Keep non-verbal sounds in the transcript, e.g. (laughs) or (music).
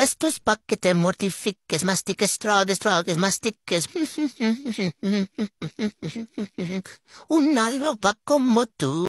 Esto es pa' que te mortifiques, mastiques, tragues, tragues, mastiques. (laughs) Un como tú.